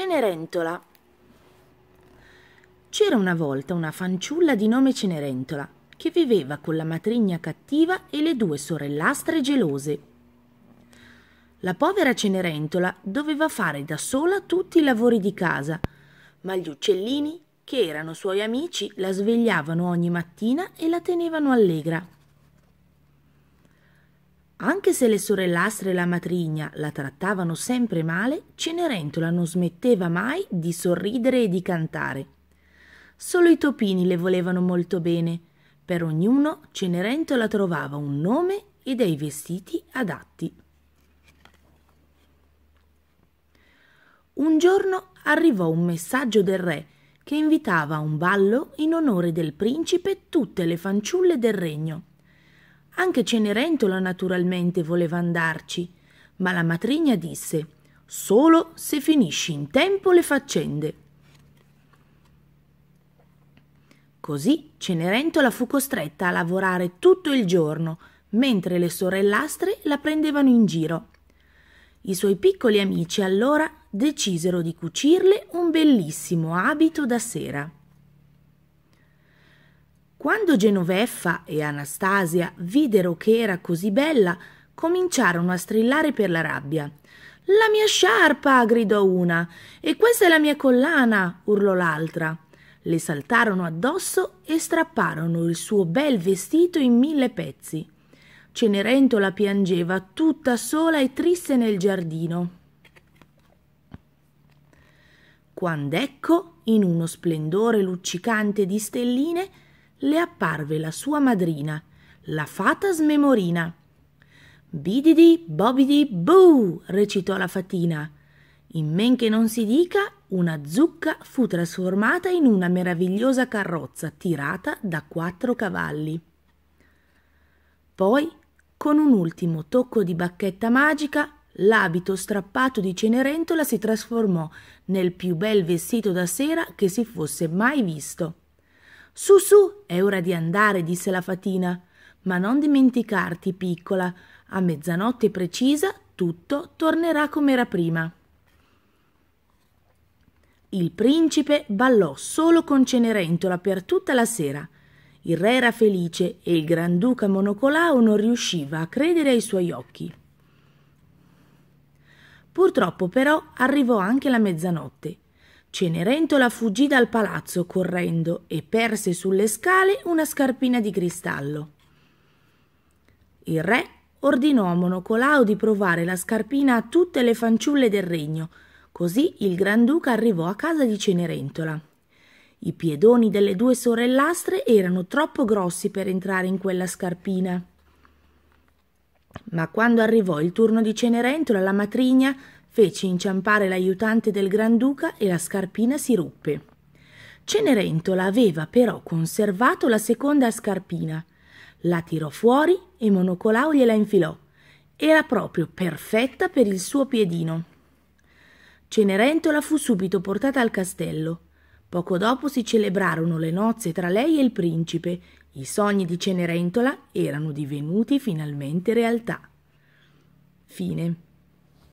Cenerentola. C'era una volta una fanciulla di nome Cenerentola che viveva con la matrigna cattiva e le due sorellastre gelose. La povera Cenerentola doveva fare da sola tutti i lavori di casa, ma gli uccellini, che erano suoi amici, la svegliavano ogni mattina e la tenevano allegra. Anche se le sorellastre e la matrigna la trattavano sempre male, Cenerentola non smetteva mai di sorridere e di cantare. Solo i topini le volevano molto bene. Per ognuno Cenerentola trovava un nome e dei vestiti adatti. Un giorno arrivò un messaggio del re che invitava a un ballo in onore del principe tutte le fanciulle del regno. Anche Cenerentola naturalmente voleva andarci, ma la matrigna disse solo se finisci in tempo le faccende. Così Cenerentola fu costretta a lavorare tutto il giorno, mentre le sorellastre la prendevano in giro. I suoi piccoli amici allora decisero di cucirle un bellissimo abito da sera. Quando Genoveffa e Anastasia videro che era così bella, cominciarono a strillare per la rabbia. La mia sciarpa! gridò una. E questa è la mia collana! urlò l'altra. Le saltarono addosso e strapparono il suo bel vestito in mille pezzi. Cenerentola piangeva tutta sola e triste nel giardino. Quand'ecco, in uno splendore luccicante di stelline, le apparve la sua madrina, la fata smemorina. Bididi bobidi boo! recitò la fatina. In men che non si dica, una zucca fu trasformata in una meravigliosa carrozza tirata da quattro cavalli. Poi, con un ultimo tocco di bacchetta magica, l'abito strappato di Cenerentola si trasformò nel più bel vestito da sera che si fosse mai visto. Su, su, è ora di andare, disse la fatina. Ma non dimenticarti, piccola, a mezzanotte precisa tutto tornerà come era prima. Il principe ballò solo con Cenerentola per tutta la sera. Il re era felice e il granduca monocolao non riusciva a credere ai suoi occhi. Purtroppo però arrivò anche la mezzanotte Cenerentola fuggì dal palazzo correndo e perse sulle scale una scarpina di cristallo. Il re ordinò a Monocolao di provare la scarpina a tutte le fanciulle del regno, così il Granduca arrivò a casa di Cenerentola. I piedoni delle due sorellastre erano troppo grossi per entrare in quella scarpina. Ma quando arrivò il turno di Cenerentola, la matrigna fece inciampare l'aiutante del Granduca e la scarpina si ruppe. Cenerentola aveva però conservato la seconda scarpina. La tirò fuori e Monocolao gliela infilò. Era proprio perfetta per il suo piedino. Cenerentola fu subito portata al castello. Poco dopo si celebrarono le nozze tra lei e il principe. I sogni di Cenerentola erano divenuti finalmente realtà. Fine.